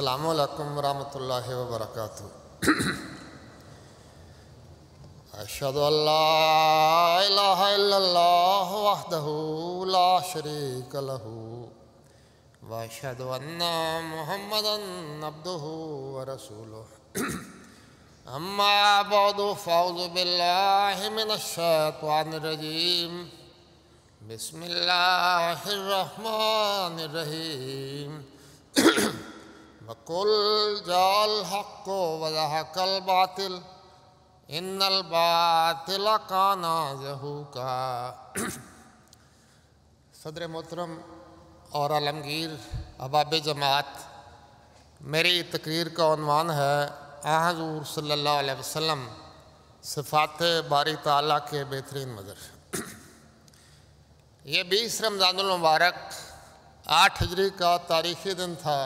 अल्लाम वरहल वबरक अशद वहदहूला शरीक लहू वशद मोहम्मद अब्दू व रसूल अम्मा बद फ़ौज बिल्लाशतवानरजीम बसमिल्लाम वकुल जाल हक वजहक बातिल इन्नल बातिल काना का सदर मोहतरम और आलमगीर अबाब जमात मेरी तकरीर का अनवान है आहजूर सल्ला वसम सिफात बारी ताली के बेहतरीन मदर ये बीस रमज़ानमबारक आठ हजरी का तारीख़ी दिन था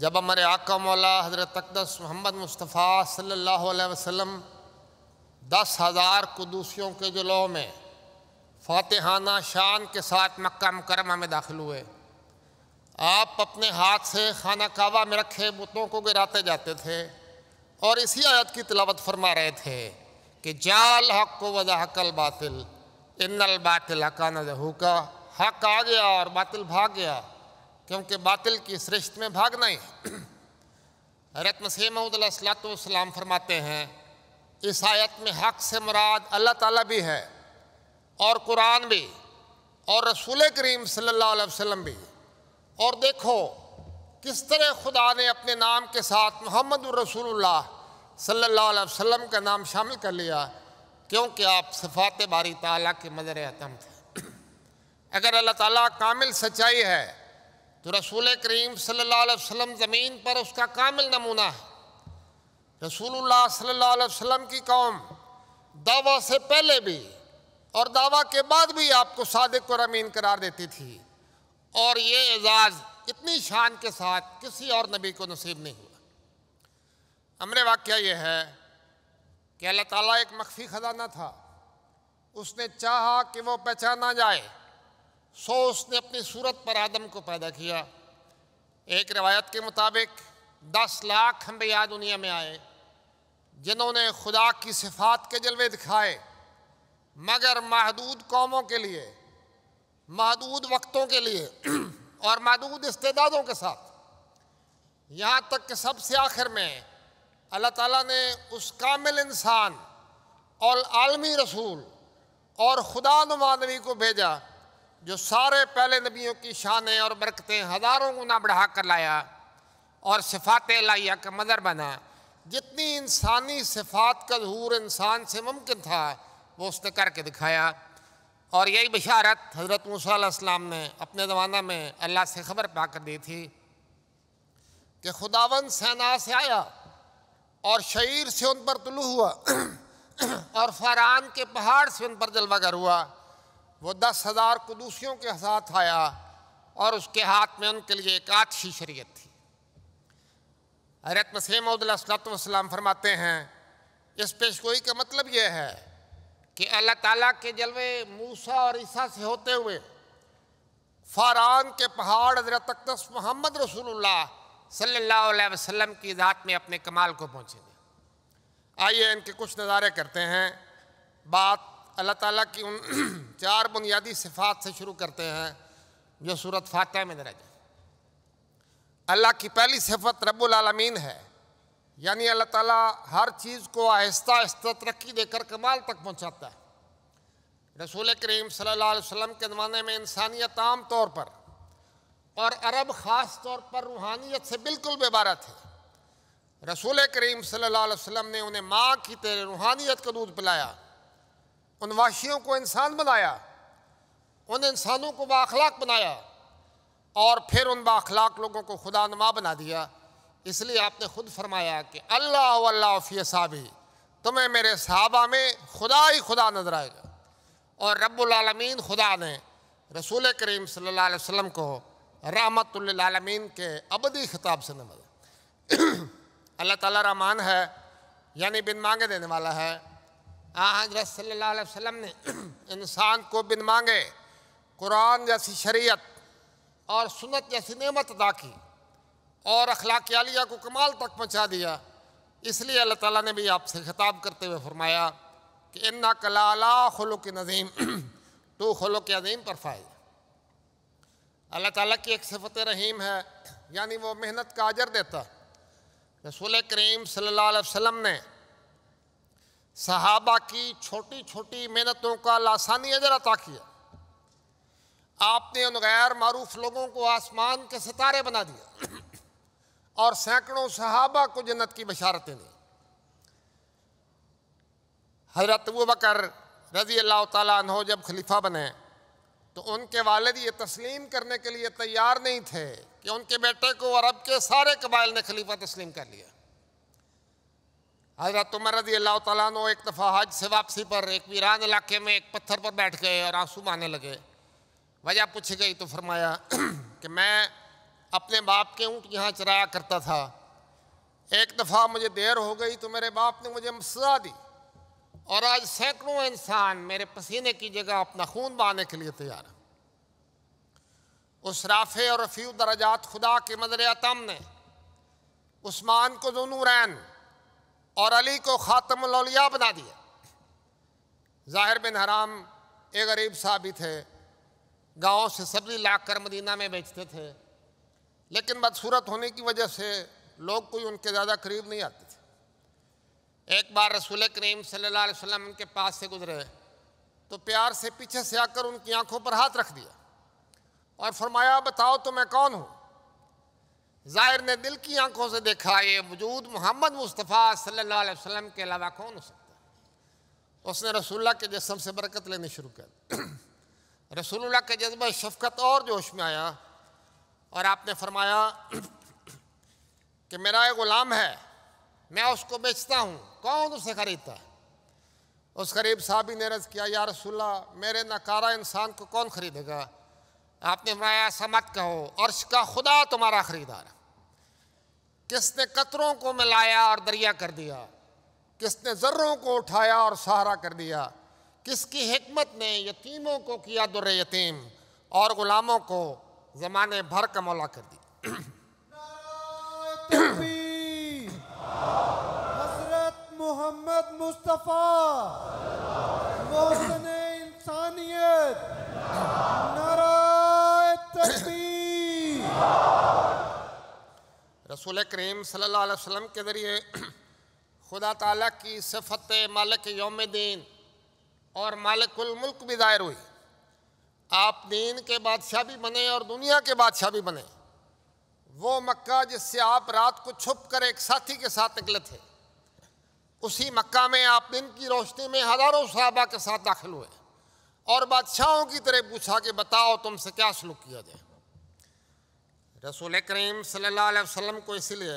जब हमारे आका मौला हज़रत अकदस मोहम्मद मुस्तफ़ा सल्लल्लाहु अलैहि वसल्लम दस हज़ार कदूसियों के जुलो में फातहाना शान के साथ मक्का मुकरमा में दाखिल हुए आप अपने हाथ से खाना कावा में रखे बुतों को गिराते जाते थे और इसी आयत की तलावत फरमा रहे थे कि जाल हक को हकल बातिल इन्नल बातिल हकाना जहूका हक आ गया और बातिल भाग गया क्योंकि बातिल की सृष्ट में भागना ही हरत मसीह महमूदलाम फरमाते हैं इस आयत में हक से मुराद अल्लाह ताला भी है और कुरान भी और रसूल करीम सल्लल्लाहु अलैहि वसल्लम भी और देखो किस तरह खुदा ने अपने नाम के साथ मोहम्मद रसूलुल्लाह सल्लल्लाहु अलैहि वसल्लम का नाम शामिल कर लिया क्योंकि आप सफ़ात बारी ताला के मदर आतम थे अगर अल्लाह ताला कामिल सच्चाई है तो रसूल करीम सल्लल्लाहु अलैहि वसल्लम ज़मीन पर उसका कामिल नमूना है रसूलुल्लाह सल्लल्लाहु अलैहि वसल्लम की कौम दावा से पहले भी और दावा के बाद भी आपको सादिक और अमीन करार देती थी और ये एजाज़ इतनी शान के साथ किसी और नबी को नसीब नहीं हुआ हमने वाक्य यह है कि अल्लाह ताला एक मख्फी ख़जाना था उसने चाहा कि वो पहचाना जाए सो उसने अपनी सूरत पर आदम को पैदा किया एक रवायत के मुताबिक दस लाख हम दुनिया में आए जिन्होंने खुदा की सिफात के जलवे दिखाए मगर महदूद कौमों के लिए महदूद वक्तों के लिए और महदूद इस्तेदादों के साथ यहाँ तक कि सबसे आखिर में अल्लाह ताला ने उस कामिल इंसान और आलमी रसूल और खुदा नुमा नबी को भेजा जो सारे पहले नबियों की शानें और बरकतें हज़ारों गुना बढ़ा कर लाया और सिफात लाइया का मदर बना जितनी इंसानी सिफात का जहूर इंसान से मुमकिन था वो उसने करके दिखाया और यही बशारत हज़रत मूसम ने अपने ज़माना में अल्लाह से ख़बर पा कर दी थी कि खुदावन सेना से आया और शहीर से उन पर तुलू हुआ और फरान के पहाड़ से उन पर जलवागर हुआ वो दस हज़ार कदूसियों के साथ आया और उसके हाथ में उनके लिए एक आछी शरीयत थी हजरत मसीम फरमाते हैं इस पेशगोई का मतलब यह है कि अल्लाह ताला के जलवे मूसा और ईसा से होते हुए फारान के पहाड़ हजरत अकदस मोहम्मद रसूलुल्लाह सल्लल्लाहु अलैहि वसल्लम की ज़ात में अपने कमाल को पहुँचेंगे आइए इनके कुछ नज़ारे करते हैं बात अल्लाह ताला की उन चार बुनियादी सिफात से शुरू करते हैं जो सूरत फातह में दर्ज है अल्लाह की पहली सिफत रब्बुल आलमीन है यानी अल्लाह ताला हर चीज़ को आहिस्ता आहिस्ता तरक्की देकर कमाल तक पहुंचाता है रसूल करीम सल्लल्लाहु अलैहि वसल्लम के ज़माने में इंसानियत आम तौर पर और अरब ख़ास तौर पर रूहानियत से बिल्कुल बेबारा थे रसूल करीम सल्लल्लाहु अलैहि वसल्लम ने उन्हें माँ की तेरे रूहानियत का दूध पिलाया उन वाशियों को इंसान बनाया उन इंसानों को बाखलाक बनाया और फिर उन बाखलाक लोगों को खुदा नमा बना दिया इसलिए आपने खुद फरमाया कि अल्लाह अल्लाफी साबी तुम्हें मेरे सहाबा में खुदा ही खुदा नजर आएगा और रबालमीन खुदा ने रसूल करीम सल्लाम को रहमतमीन के अबदी खिताब से नमज अल्लाह ताला रहमान है यानी बिन मांगे देने वाला है हजरत सल्लल्लाहु अलैहि वसल्लम ने इंसान को बिन मांगे कुरान जैसी शरीयत और सुनत जैसी नेमत अदा की और अखलाक आलिया को कमाल तक पहुँचा दिया इसलिए अल्लाह ताला ने भी आपसे खिताब करते हुए फरमाया कि इन्ना कलाला खलो के नज़ीम तो खलो के अजीम पर फायद अल्लाह ताला की एक सिफत रहीम है यानी वो मेहनत का अजर देता रसूल करीम सल्लल्लाहु अलैहि वसल्लम ने सहाबा की छोटी छोटी मेहनतों का लासानी अजर अता किया आपने उन गैर मरूफ लोगों को आसमान के सितारे बना दिया और सैकड़ों सहाबा को जन्नत की बशारतें दी हजरत बकर रजी अल्लाह तहो जब खलीफा बने तो उनके वालद ये तस्लीम करने के लिए तैयार नहीं थे कि उनके बेटे को अरब के सारे कबाइल ने खलीफा तस्लीम कर लिया हजरत उमर रजी अल्लाह तु एक दफ़ा हज से वापसी पर एक वीरान इलाके में एक पत्थर पर बैठ गए और आंसू माने लगे वजह पूछी गई तो फरमाया कि मैं अपने बाप के ऊँट यहाँ चराया करता था एक दफ़ा मुझे देर हो गई तो मेरे बाप ने मुझे सजा दी और आज सैकड़ों इंसान मेरे पसीने की जगह अपना खून बहाने के लिए तैयार उस राफ़े और रफ़ी दराजात खुदा के मदर अतम ने उस्मान को जो रैन और अली को लौलिया बना दिया ज़ाहिर बिन हराम एक गरीब साहबी थे गाँव से सब्जी ला कर मदीना में बेचते थे लेकिन बदसूरत होने की वजह से लोग कोई उनके ज़्यादा करीब नहीं आते थे एक बार रसूल करीम सल्ला वसम उनके पास से गुजरे तो प्यार से पीछे से आकर उनकी आंखों पर हाथ रख दिया और फरमाया बताओ तो मैं कौन हूँ ज़ाहिर ने दिल की आंखों से देखा ये वजूद मोहम्मद मुस्तफ़ा सल्लल्लाहु अलैहि वसल्लम के अलावा कौन हो सकता है उसने रसूलुल्लाह के जस्म से बरकत लेनी शुरू कर दी रसूलुल्लाह के जज्बा शफकत और जोश में आया और आपने फरमाया कि मेरा एक ग़ुलाम है मैं उसको बेचता हूँ कौन उसे ख़रीदता है उस गरीब साहबी ने रज किया या रसूल्ला मेरे नकारा इंसान को कौन ख़रीदेगा आपने फरमाया समत कहो अर्श का खुदा तुम्हारा खरीदार है किसने कतरों को मिलाया और दरिया कर दिया किसने ज़र्रों को उठाया और सहारा कर दिया किसकी हमत ने यतीमों को किया दुर यतीम और ग़ुलामों को ज़माने भर का मौला कर दिया मोहम्मद मुस्तफ़ा इंसानियत नाराय रसूल करीम सल्ला वसम के ज़रिए खुदा ताली की सिफत मालिक योम दीन और मुल्क भी दायर हुई आप दीन के बादशाह भी बने और दुनिया के बादशाह भी बने वो मक्का जिससे आप रात को छुप कर एक साथी के साथ निकले थे उसी मक्का में आप दिन की रोशनी में हज़ारों सहाबा के साथ दाखिल हुए और बादशाहों की तरह पूछा कि बताओ तुमसे क्या सलूक किया जाए रसूल करीम सल्लल्लाहु अलैहि वसल्लम को इसलिए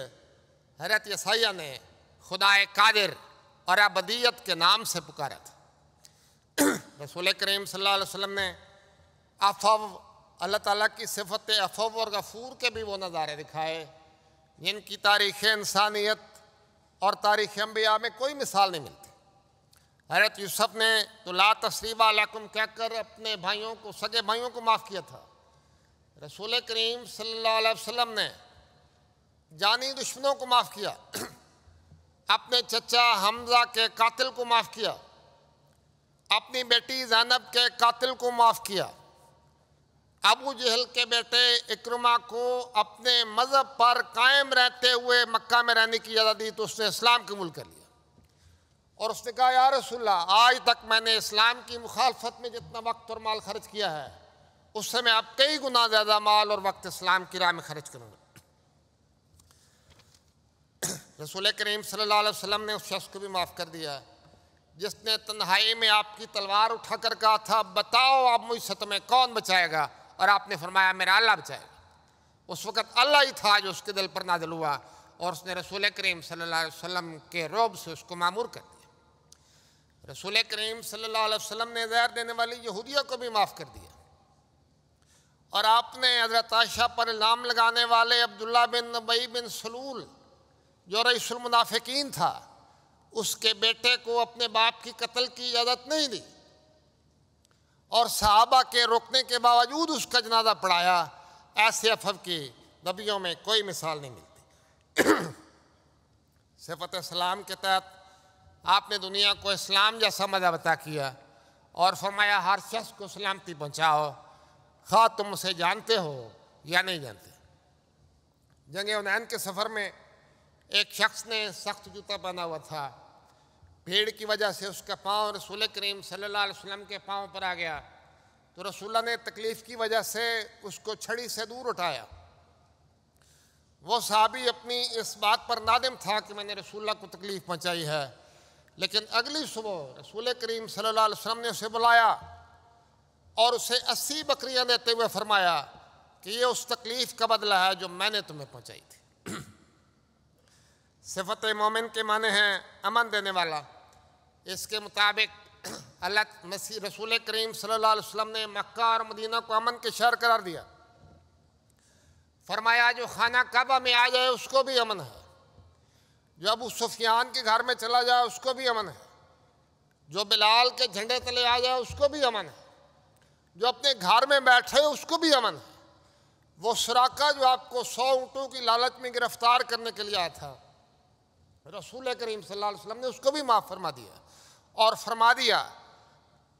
हैरत यसाया ने खुदा कादिर और अबदीत के नाम से पुकारा था रसूल करीम सल्लल्लाहु अलैहि वसल्लम ने अफव अल्लाह ताला की सिफत अफव और गफूर के भी वो नज़ारे दिखाए जिनकी तारीख़ इंसानियत और तारीख़ अम्बिया में कोई मिसाल नहीं मिलती हैरत यूसफ ने तो ला तस्रीबा अलकुम कहकर अपने भाइयों को सगे भाइयों को माफ़ किया था रसूल करीम सल्लल्लाहु अलैहि वसल्लम ने जानी दुश्मनों को माफ़ किया अपने चचा हमजा के कातिल को माफ़ किया अपनी बेटी जैनब के कातिल को माफ़ किया अबू जहल के बेटे इक्रमा को अपने मज़हब पर कायम रहते हुए मक्का में रहने की इजाज़त दी तो उसने इस्लाम कबूल कर लिया और उसने कहा यार रसुल्ला आज तक मैंने इस्लाम की मुखालफत में जितना वक्त और माल खर्च किया है उससे मैं आप कई गुना ज़्यादा माल और वक्त इस्लाम की राह में खर्च करूंगा रसूल करीम सल्लल्लाहु अलैहि वसल्लम ने उस शख्स को भी माफ़ कर दिया जिसने तन्हाई में आपकी तलवार उठा कर कहा था बताओ आप मुझसे तुम्हें कौन बचाएगा और आपने फरमाया मेरा अल्लाह बचाएगा उस वक़्त अल्लाह ही था जो उसके दिल पर नाजल हुआ और उसने रसूल करीम सल्लल्लाहु अलैहि वसल्लम के रोब से उसको मामूर कर दिया रसूल करीम सल्लल्लाहु अलैहि वसल्लम ने जहर देने वाली यहूदिया को भी माफ़ कर दिया और आपने हज़रत आशा पर इल्ज़ाम लगाने वाले अब्दुल्ला बिन नबई बिन सलूल जो रईसलमनाफिकीन था उसके बेटे को अपने बाप की कत्ल की इजाज़त नहीं दी और सहाबा के रोकने के बावजूद उसका जनाजा पढ़ाया ऐसे अफब की नबियों में कोई मिसाल नहीं मिलती सिफत इस्लाम के तहत आपने दुनिया को इस्लाम जैसा मजा बता किया और फरमाया हर शख्स को सलामती पहुँचाओ खा तुम उसे जानते हो या नहीं जानते जंग उनैन के सफ़र में एक शख्स ने सख्त जूता पहना हुआ था भीड़ की वजह से उसका पाँव रसूल करीम सल्ला वसलम के पाँव पर आ गया तो रसूल्ला ने तकलीफ़ की वजह से उसको छड़ी से दूर उठाया वो साहबी अपनी इस बात पर नादिम था कि मैंने रसूल्ला को तकलीफ़ पहुँचाई है लेकिन अगली सुबह रसूल करीम सल्ला वसलम ने उसे बुलाया और उसे अस्सी बकरियां देते हुए फरमाया कि ये उस तकलीफ़ का बदला है जो मैंने तुम्हें पहुंचाई थी सिफत मोमिन के माने हैं अमन देने वाला इसके मुताबिक अल्लाह मसी रसूल करीम सल्लल्लाहु अलैहि वसल्लम ने मक्का और मदीना को अमन के शहर करार दिया फरमाया जो खाना काबा में आ जाए उसको भी अमन है जो अबू सुफियान के घर में चला जाए उसको भी अमन है जो बिलाल के झंडे तले आ जाए उसको भी अमन है जो अपने घर में बैठे उसको भी अमन है वो सराका जो आपको सौ ऊँटों की लालच में गिरफ्तार करने के लिए आया था रसूल करीम सल्लल्लाहु अलैहि वसल्लम ने उसको भी माफ़ फरमा दिया और फरमा दिया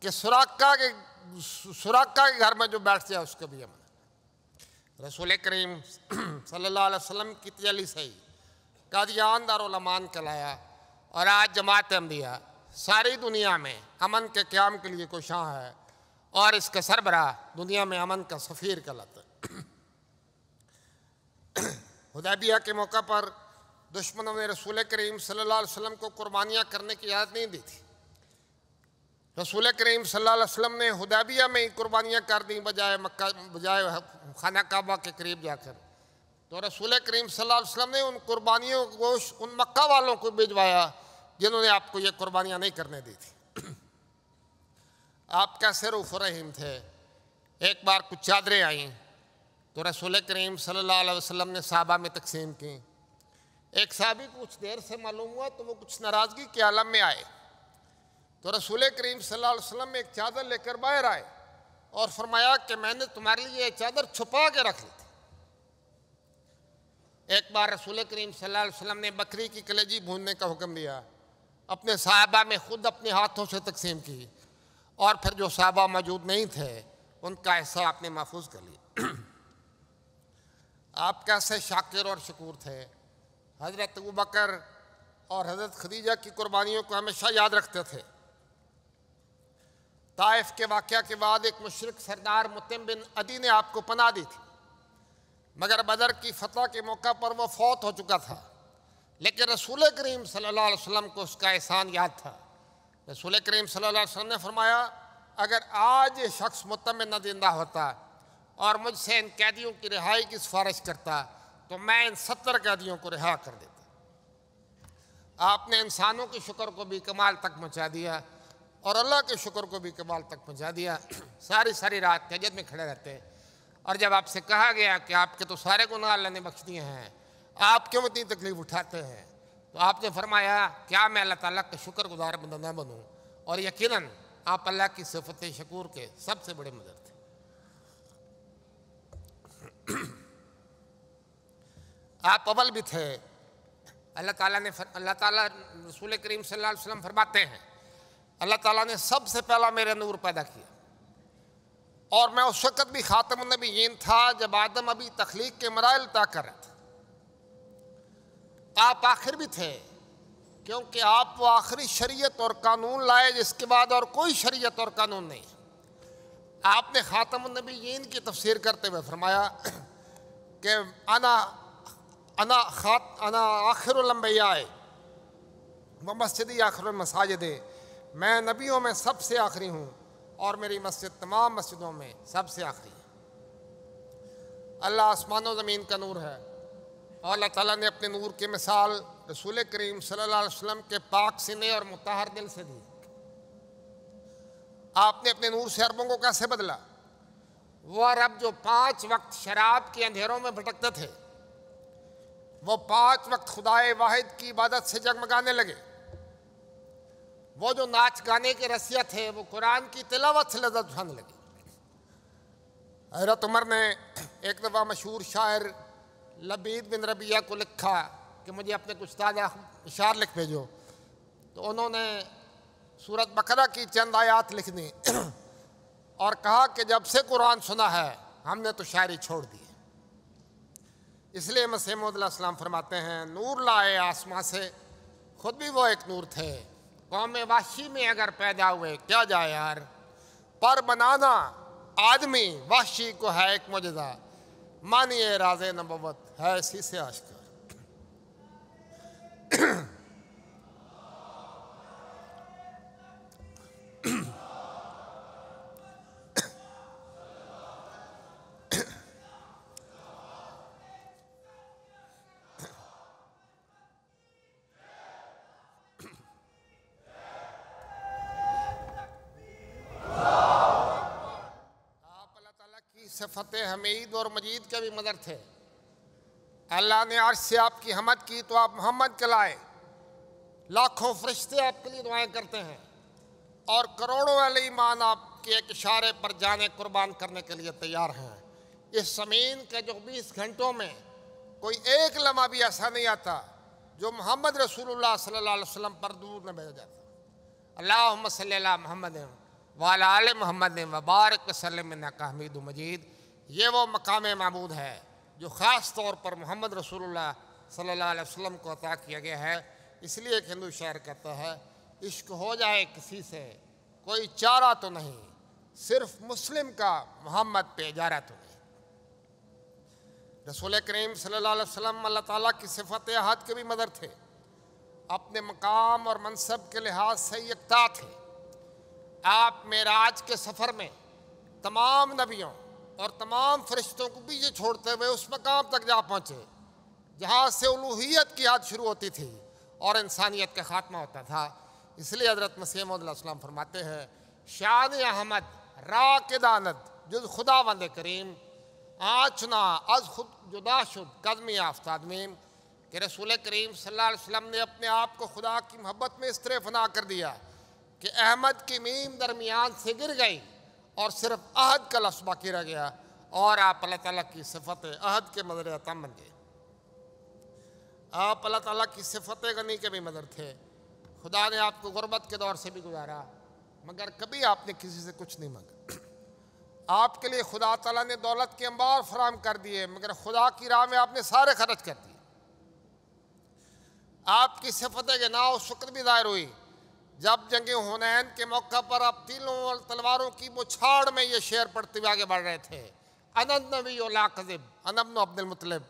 कि सराका के सराका के घर में जो बैठ जाए उसको भी अमन रसूल करीम सल्लल्लाहु अलैहि वसल्लम की तली सही कादियान दारमान कहलाया और आज जमात दिया सारी दुनिया में अमन के क्याम के लिए कोशां है और इसका सरबरा दुनिया में अमन का सफ़ीर कहलाता है हुदैबिया के मौका पर दुश्मनों ने रसूल करीम सल्लल्लाहु अलैहि वसल्लम को कुर्बानियाँ करने की याद नहीं दी थी रसूल करीम सल्लल्लाहु अलैहि वसल्लम ने हुदैबिया में ही कुर्बानियाँ कर दी बजाय मक्का बजाय खाना काबा के करीब जाकर तो रसूल करीम सल्लल्लाहु अलैहि वसल्लम ने उन कुर्बानियों को उन मक्का वालों को भिजवाया जिन्होंने आपको ये कुर्बानियाँ नहीं करने दी थी आपका सिर फरहीम थे एक बार कुछ चादरें आई तो रसूल करीम सल्लल्लाहु अलैहि वसल्लम ने साहबा में तकसीम की एक साहबी कुछ देर से मालूम हुआ तो वो कुछ नाराज़गी के आलम में आए तो रसूल करीम सल्लल्लाहु अलैहि वसल्लम एक चादर लेकर बाहर आए और फरमाया कि मैंने तुम्हारे लिए एक चादर छुपा के रख ली थी एक बार रसूल करीम सल्लल्लाहु अलैहि वसल्लम ने बकरी की कलेजी भूनने का हुक्म दिया अपने साहबा में खुद अपने हाथों से तकसीम की और फिर जो साहबा मौजूद नहीं थे उनका हिस्सा आपने महफूज कर लिया आप कैसे शाकिर और शकूर थे हज़रत बकर और हज़रत खदीजा की कुर्बानियों को हमेशा याद रखते थे ताइफ के वाक़ के बाद एक मशरक सरदार मुतम बिन अदी ने आपको पना दी थी मगर बदर की फतह के मौका पर वह फौत हो चुका था लेकिन रसूल करीम सल्लल्लाहु अलैहि वसल्लम को उसका एहसान याद था रसूल करीम सल्लल्लाहु ने फरमाया अगर आज ये शख्स न जिंदा होता और मुझसे इन कैदियों की रिहाई की सिफारिश करता तो मैं इन सत्तर कैदियों को रिहा कर देता आपने इंसानों के शुक्र को भी कमाल तक पहुँचा दिया और अल्लाह के शुक्र को भी कमाल तक पहुँचा दिया सारी सारी रात तजद में खड़े रहते और जब आपसे कहा गया कि आपके तो सारे गुनाह अल्लाह ने बख्श दिए हैं आप क्यों इतनी तकलीफ़ उठाते हैं तो आपने फरमाया क्या मैं अल्लाह ताला का गुजार बंदा ना बनूँ और यकीनन आप अल्लाह की सिफत शकूर के सबसे बड़े मदर थे आप अवल भी थे अल्लाह ताला ने अल्लाह ताला रसूल करीम सल्लल्लाहु अलैहि वसल्लम फरमाते हैं अल्लाह ताला ने सबसे पहला मेरे नूर पैदा किया और मैं उस वक़्त भी ख़ातम नबीन था जब आदम अभी तख्लीक के मराइल तय कर रहा था आप आखिर भी थे क्योंकि आप वो आखिरी शरीयत और कानून लाए जिसके बाद और कोई शरीयत और कानून नहीं आपने ख़ातमनबीन की तफसीर करते हुए फरमाया कि अना अना खात अना आखिर आए वह मस्जिद आखिर मसाजिद मैं नबियों में सबसे आखिरी हूँ और मेरी मस्जिद तमाम मस्जिदों में सबसे आखिरी है अल्लाह आसमान ज़मीन का नूर है और अल्लाह ताला ने अपने नूर की मिसाल रसूल करीम सल्लल्लाहु अलैहि वसल्लम के पाक सिने और मुतहर दिल से दी आपने अपने नूर से अरबों को कैसे बदला वो अरब जो पांच वक्त शराब के अंधेरों में भटकते थे वो पांच वक्त खुदाए वाहिद की इबादत से जगमगाने लगे वो जो नाच गाने के रसिया थे वो कुरान की तिलावत से लजत उठाने लगे हजरत उमर ने एक दफ़ा मशहूर शायर लबीद बिन रबिया को लिखा कि मुझे अपने कुछ ताज़ा इशार लिख भेजो तो उन्होंने सूरत बकरा की चंद आयात लिख दी और कहा कि जब से कुरान सुना है हमने तो शायरी छोड़ दी इसलिए मसीमदलाम फरमाते हैं नूर लाए आसमां से खुद भी वो एक नूर थे कौम वाशी में अगर पैदा हुए क्या जाए यार पर बनाना आदमी वाशी को है एक मजदा मानिए राज नबत है Hersi se aşkar. सिफत हमीद और मजीद के भी मदर थे अल्लाह ने आज से आपकी हमद की तो आप मोहम्मद के लाए लाखों फरिश्ते आपके लिए दुआएं करते हैं और करोड़ों वाले ईमान आपके एक इशारे पर जाने कुर्बान करने के लिए तैयार हैं इस ज़मीन के जो 20 घंटों में कोई एक लम्हा भी ऐसा नहीं आता जो मोहम्मद रसूलुल्लाह सल्लल्लाहु अलैहि वसल्लम पर दूर न भेजा जाता अल्लाह सल महमद वाल मोहम्मद वबारक वसलम नकामीद मजीद ये वो मकाम महमूद है जो ख़ास तौर पर मोहम्मद रसूलुल्लाह सल्लल्लाहु अलैहि वसल्लम को अता किया गया है इसलिए एक हिंदू शायर कहता है इश्क हो जाए किसी से कोई चारा तो नहीं सिर्फ मुस्लिम का मोहम्मद पे इजारा तो नहीं रसूल करीम सल्लल्लाहु अलैहि वसल्लम अल्लाह ताला की सिफत अहद के भी मदर थे अपने मकाम और मनसब के लिहाज से यकता थे आप मेराज के सफ़र में तमाम नबियों और तमाम फरिश्तों को पीछे छोड़ते हुए उस मकाम तक जा पहुँचे जहाँ से उलूहीत की याद शुरू होती थी और इंसानियत का खात्मा होता था इसलिए हजरत मसीम फरमाते हैं शान अहमद दानद जुद खुदा वंद करीम आचना अज खुद जुदा शुद कदम याफ्त के रसूल करीम सल्लल्लाहु ने अपने आप को खुदा की मोहब्बत में इस तरह फना कर दिया कि अहमद की मीम दरमियान से गिर गई और सिर्फ अहद का लफ्ज़ बाकी रह गया और आप अल्लाह ताला की सिफत अहद के मदर अतम बन गए आप अल्लाह ताला की सिफत गनी के भी मदर थे खुदा ने आपको गुरबत के दौर से भी गुजारा मगर कभी आपने किसी से कुछ नहीं मांगा आपके लिए खुदा तला ने दौलत के अंबार फराम कर दिए मगर खुदा की राह में आपने सारे खर्च कर दिए आपकी सिफत के ना शुक्र भी दायर हुई जब जंग हुनैन के मौका पर आप तिलों और तलवारों की मुछाड़ में ये शेर पढ़ते हुए आगे बढ़ रहे थे अनंत नबी लाकजिब अनबन अब्दुलमतलब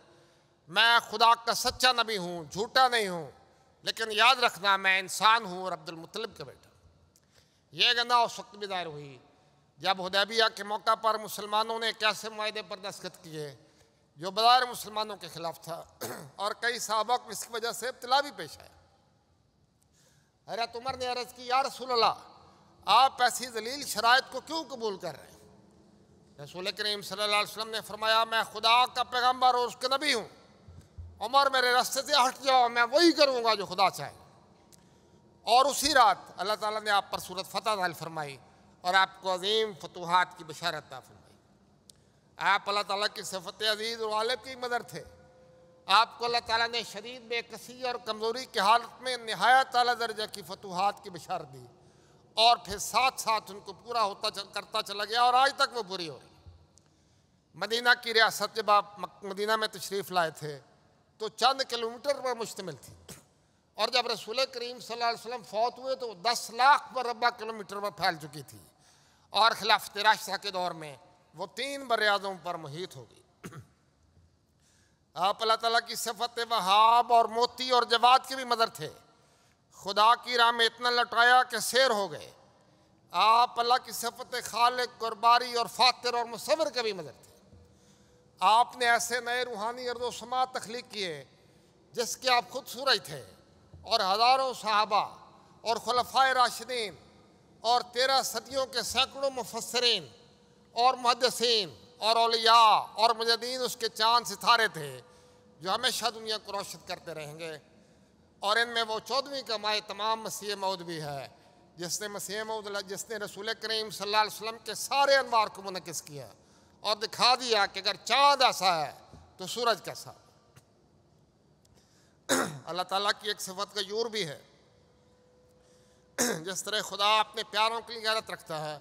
मैं खुदा का सच्चा नबी हूँ झूठा नहीं हूँ लेकिन याद रखना मैं इंसान हूँ और अब्दुलमतलब के बेटा ये गंदा उस वक्त भी दायर हुई जब हदैबिया के मौका पर मुसलमानों ने कैसे माहे पर दस्खत किए जो बदार मुसलमानों के ख़िलाफ़ था और कई सबक इसकी वजह से इब्तला भी पेश आया हरत उमर ने अर्ज़ की या रसूल्ला आप ऐसी जलील शरात को क्यों कबूल कर रहे हैं रसूल करीम सल्लल्लाहु अलैहि वसल्लम ने फरमाया मैं खुदा का पैगम्बर और उसके नबी हूँ उमर मेरे रास्ते से हट जाओ मैं वही करूँगा जो खुदा चाहे और उसी रात अल्लाह ताला ने आप पर सूरत फतह नाल फरमाई और आपको अजीम फतूहत की बशारत फरमाई आप अल्लाह ताला की सफ़त अजीज़ और गालिब की मदर थे आपको अल्लाह ताला ने शरीर में कसी और कमज़ोरी की हालत में नहायत अला दर्जा की फतूहत की बिशार दी और फिर साथ साथ उनको पूरा होता चल, करता चला गया और आज तक वो पूरी हो रही मदीना की रियासत जब आप मदीना में तशरीफ़ लाए थे तो चंद किलोमीटर पर मुश्तमिल थी और जब रसूल करीम सल्लल्लाहु अलैहि वसल्लम फौत हुए तो दस लाख मरबा किलोमीटर पर फैल चुकी थी और खिलाफ तिराशा के दौर में वो तीन बरियाज़ों पर मुहित हो गई आप अल्लाह ताला की सफ़त वहाब और मोती और जवाद के भी मदर थे खुदा की राह में इतना लटाया कि शेर हो गए आप अल्लाह की सफत खालिक और और फातर और मुसवर के भी मदर थे आपने ऐसे नए रूहानी अर्दोसमा तख्लीक किए जिसके आप खुद सूरज थे और हज़ारों साहबा और खलफा राशदीन और तेरह सदियों के सैकड़ों मुफसरन और मुहदसिन और अलिया और मुजदीन उसके चांद सितारे थे जो हमेशा दुनिया को रोशन करते रहेंगे और इनमें वो चौदहवीं कमाए तमाम मसीह मऊद भी है जिसने मसीह मऊद जिसने रसूल करीम सल्ला अलैहि के सारे अनवार को मुनकस किया और दिखा दिया कि अगर चाँद ऐसा है तो सूरज कैसा अल्लाह ताला की एक सफ़त का यूर भी है जिस तरह खुदा अपने प्यारों के लिए गैरत रखता है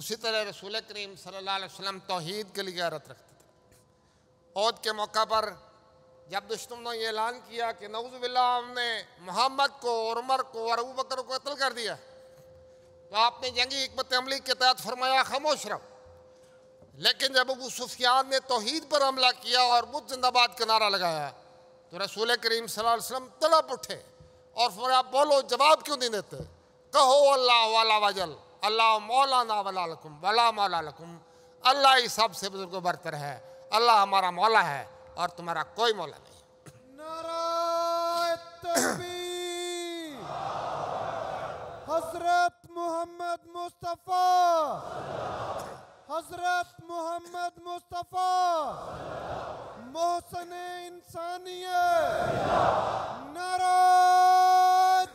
उसी तरह रसूल करीम सल्ला वसलम तोहद के लिए गैरत रखते थे औद के मौका पर जब दुश्मन ने ऐलान किया कि नवजुबिल्ला हमने मोहम्मद को और उमर को और अबू बकर को कत्ल कर दिया तो आपने जंगी हमत अमली के तहत फरमाया खामोश रहो लेकिन जब अबू सुफियान ने तोहद पर हमला किया और बुद्ध जिंदाबाद का नारा लगाया तो रसूल करीम वसल्लम तड़प उठे और फरमाया बोलो जवाब क्यों नहीं देते कहो अल्लाह वाला वजल अल्लाह मौलाना वाला लकुम वला मौला अल्लाह ही सबसे बुजुर्ग बरतर है अल्लाह हमारा मौला है और तुम्हारा कोई मौला नहीं हजरत मोहम्मद मुस्तफ़ा हजरत मोहम्मद मुस्तफ़ा मोहसन इंसानियत नाराज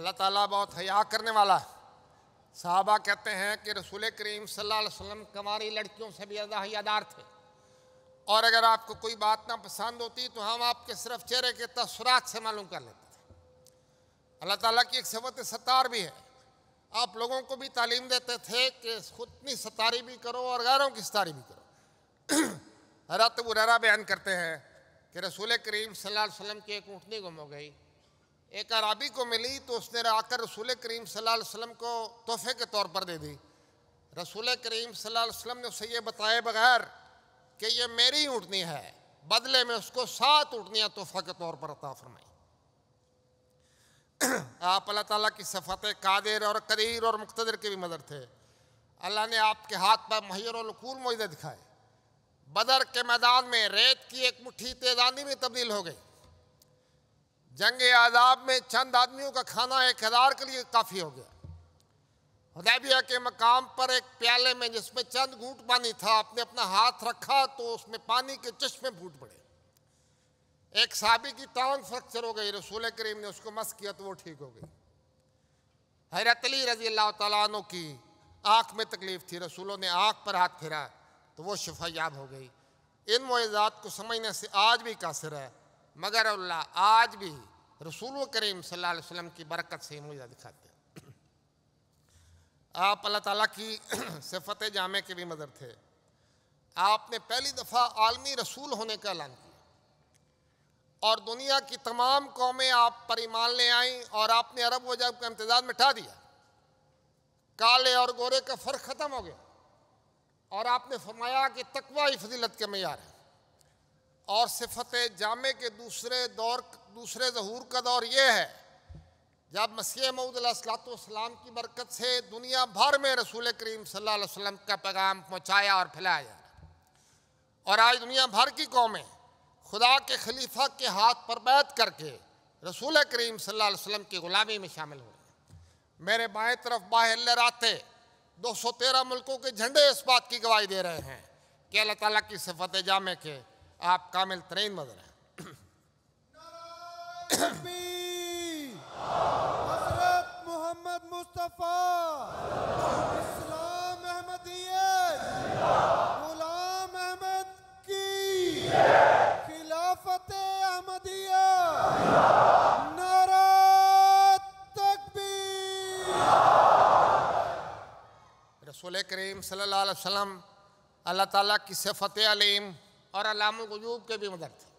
अल्लाह ताला बहुत हया करने वाला है साहबा कहते हैं कि रसूल करीम सल्लल्लाहु अलैहि वसल्लम कमारी लड़कियों से भी अदा हयादार थे और अगर आपको कोई बात ना पसंद होती तो हम आपके सिर्फ चेहरे के तसरात से मालूम कर लेते थे अल्लाह ताला की एक सबत सतार भी है आप लोगों को भी तालीम देते थे कि खुदनी सतारी भी करो और गैरों की सतारी भी करो हरत बुररा बयान करते हैं कि रसूल करीम सल्लल्लाहु अलैहि वसल्लम की एक ऊँटनी गुम हो गई एक अराबी को मिली तो उसने आकर रसूल करीम सल्लल्लाहु अलैहि वसल्लम को तोहफे के तौर पर दे दी रसूल करीम सल्लल्लाहु अलैहि वसल्लम ने उसे ये बताए बगैर कि ये मेरी ऊँटनी है बदले में उसको सात ऊँटनियाँ तोहफा के तौर पर अता फरमाई आप अल्लाह ताला की सफ़त कादिर और कदीर और मुख्तर के भी मदर थे अल्लाह ने आपके हाथ पर महिरकूल मुजदे दिखाए बदर के मैदान में रेत की एक मुठ्ठी तेजानी में तब्दील हो गई जंग आज़ाब में चंद आदमियों का खाना एक हज़ार के लिए काफ़ी हो गया हदैबिया के मकाम पर एक प्याले में जिसमें चंद घूट पानी था आपने अपना हाथ रखा तो उसमें पानी के चश्मे फूट पड़े एक साबी की टांग फ्रैक्चर हो गई रसूल करीम ने उसको मस किया तो वो ठीक हो गई हैरत अली रजी अल्लाह तु की आँख में तकलीफ थी रसूलों ने आँख पर हाथ फिरा तो वो शफायाब हो गई इन मुआजात को समझने से आज भी कासर है मगर अल्लाह आज भी रसूल करीम सल्लल्लाहु की बरकत से मुझे दिखाते हैं आप अल्लाह ताला की सिफत जामे के भी मदर थे आपने पहली दफ़ा आलमी रसूल होने का ऐलान किया और दुनिया की तमाम कौमें आप पर ईमान ले आईं और आपने अरब वजब का इम्तजाज मिटा दिया काले और गोरे का फ़र्क ख़त्म हो गया और आपने फरमाया कि तकवा ही फजीलत के मैार है और सिफत जामे के दूसरे दौर दूसरे जहूर का दौर यह है जब मसीह मऊदलाम की बरकत से दुनिया भर में रसूल करीम सल्लाम का पैगाम पहुँचाया और फैलाया और आज दुनिया भर की कौमें खुदा के खलीफा के हाथ पर बैठ करके रसूल करीम सल्लल्लाहु अलैहि की ग़ुलामी में शामिल हुए मेरे बाएँ तरफ बाहर सौ तेरह मुल्कों के झंडे इस बात की गवाही दे रहे हैं कि अल्लाह ताला की सफत जामे के आप कामिल तरीन मदर हैं हजरत मोहम्मद मुस्तफ़ा इस्लाम अहमद की खिलाफत अहमदिया सल्लल्लाहु अलैहि वसल्लम अल्लाह ताला की सिफत अलीम और अलाम गजूब के भी मदर थे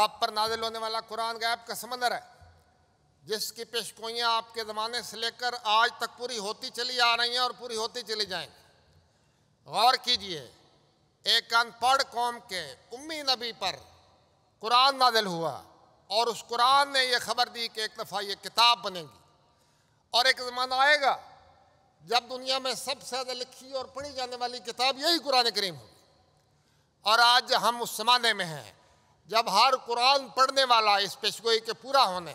आप पर नाजिल होने वाला कुरान गायब का समंदर है जिसकी पेशकोइयाँ आपके ज़माने से लेकर आज तक पूरी होती चली आ रही हैं और पूरी होती चली जाएंगी गौर कीजिए एक अनपढ़ कौम के उम्मी नबी पर कुरान नादिल हुआ और उस कुरान ने यह खबर दी कि एक दफ़ा ये किताब बनेगी और एक ज़माना आएगा जब दुनिया में सबसे ज़्यादा लिखी और पढ़ी जाने वाली किताब यही कुरान करीम होगी और आज हम उस ज़माने में हैं जब हर कुरान पढ़ने वाला इस पेशगोई के पूरा होने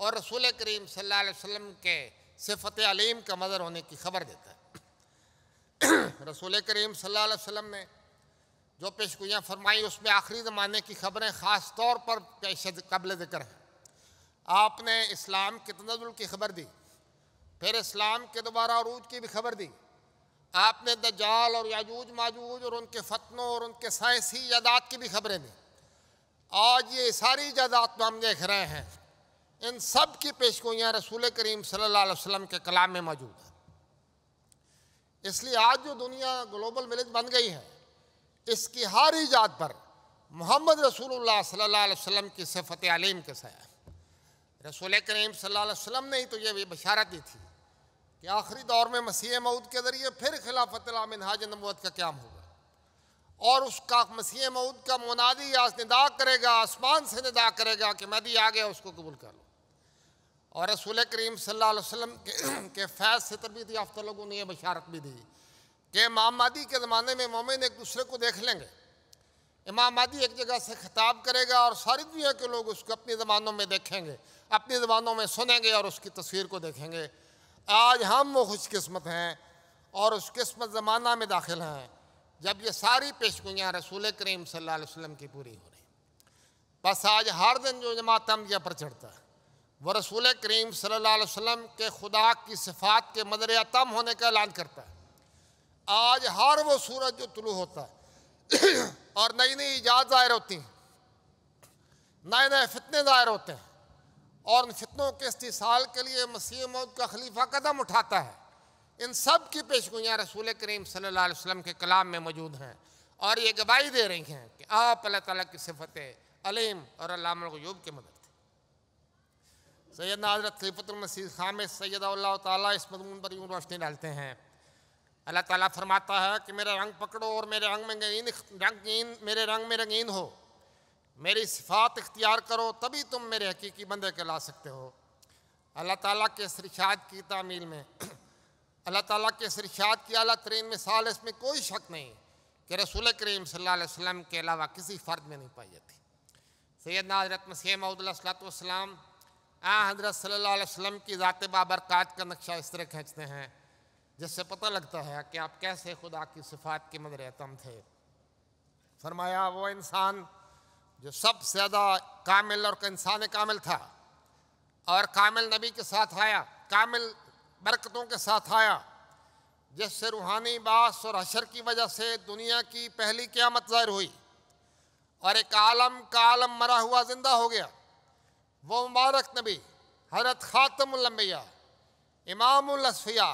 और रसूल करीम सल्लल्लाहु वसम के सिफत अलीम का मदर होने की खबर देता है रसूल करीम सल्लल्लाहु वसम ने जो पेशगोयाँ फरमाई उसमें आखिरी ज़माने की खबरें ख़ास तौर पर पेश कबल ज़िक्र हैं आपने इस्लाम के तनजुल की खबर दी फिर इस्लाम के दोबारा अरूज की भी खबर दी आपने दजाल और याजूज माजूज और उनके फतनों और उनके साइंसी यादात की भी खबरें दी आज ये सारी जदात में हम देख रहे हैं इन सब की पेशगोइयाँ रसूल करीम सल्लल्लाहु अलैहि वसल्लम के कलाम में मौजूद है इसलिए आज जो दुनिया ग्लोबल विलेज बन गई है इसकी हर ईजाद पर मोहम्मद रसूलुल्लाह सल्लल्लाहु अलैहि वसल्लम की सिफत आलिम के साथ रसूल करीम सल्लल्लाहु अलैहि वसल्लम ने ही तो ये बशारत दी थी कि आखिरी दौर में मसीह मऊद के ज़रिए फिर खिलाफत मिनहाज नबूत का क्याम हो और उसका मसीह मऊद का मुनादी निदा करेगा आसमान से निदा करेगा कि मैं आ गया उसको कबूल कर लो और रसूल करीम सल्ला वसलम के, के फैज़ से तरबीत याफ्तर लोगों ने यह बशारत भी दी कि इमाम मादी के ज़माने में मोमिन एक दूसरे को देख लेंगे इमाम मादी एक जगह से खिताब करेगा और सारी दुनिया के लोग उसको अपनी ज़बानों में देखेंगे अपनी ज़बानों में सुनेंगे और उसकी तस्वीर को देखेंगे आज हम वो खुशकस्मत हैं और उस किस्मत ज़माना में दाखिल हैं जब ये सारी पेशगोइयाँ रसूल करीम सल्लल्लाहु अलैहि वसल्लम की पूरी हो रही बस आज हर दिन जो जमात यह पर चढ़ता है वह रसूल करीम सल्लल्लाहु अलैहि वसल्लम के खुदा की सिफात के मदर तम होने का ऐलान करता है आज हर वो सूरज जो तुलू होता है और नई नई ईजाद ज़ाहिर होती हैं नए नए फितने ज़ाहिर होते हैं और उन फितनों के इस्तीसाल के लिए मसीह मौत का खलीफा कदम उठाता है इन सब की पेशगोइयाँ रसूल करीम सल्लल्लाहु अलैहि वसल्लम के कलाम में मौजूद हैं और ये गवाही दे रही हैं कि आप अल्लाह ताला की सिफत अलीम और अलामयूब के मदद थे सैद हजरत खलीफतमसीद खाम सैदा इस मजमून पर यूँ रोशनी डालते हैं अल्लाह ताला फरमाता है कि मेरा रंग पकड़ो और मेरे रंग में रंगीन रंगीन मेरे रंग में रंगीन हो मेरी सिफात इख्तियार करो तभी तुम मेरे हकीकी बंदे कहला सकते हो अल्लाह ताला के इस की तामील में अल्लाह ताला के सरशात की अला तरीन मिसाल इसमें कोई शक नहीं कि रसूल करीम सल्लाम के अलावा किसी फ़र्द में नहीं पाई जाती सैद हजरत मसीमसलाम आ हजरत सल्लाम की ज़ात बाबरकत का नक्शा इस तरह खींचते हैं जिससे पता लगता है कि आप कैसे खुदा की सिफात के मदर एतम थे फरमाया वो इंसान जो सबसे ज़्यादा कामिल और इंसान कामिल था और कामिल नबी के साथ आया कामिल बरकतों के साथ आया जिससे रूहानी बास और हशर की वजह से दुनिया की पहली क्यामत ज़ाहिर हुई और एक आलम का आलम मरा हुआ ज़िंदा हो गया वो मुबारक नबी हजरत ख़ातमबिया इमामसफ़िया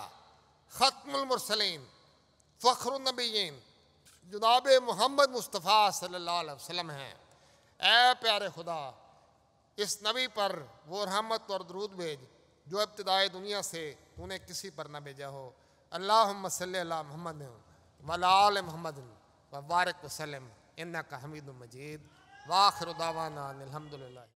ख़त्मसलिन फ़खरनबीन जनाब मोहम्मद मुस्तफ़ा सल्ला वसलम हैं ए प्यारे खुदा इस नबी पर वो रहमत और दरूद भेज जो इब्तदाई दुनिया से उन्हें किसी पर ना भेजा हो अल्लाह मसल मोहम्मद वलाल मोहम्मद वबारक वसलम इन्ना का हमीद मजीद वाखरुदावाना अलहमदिल्ला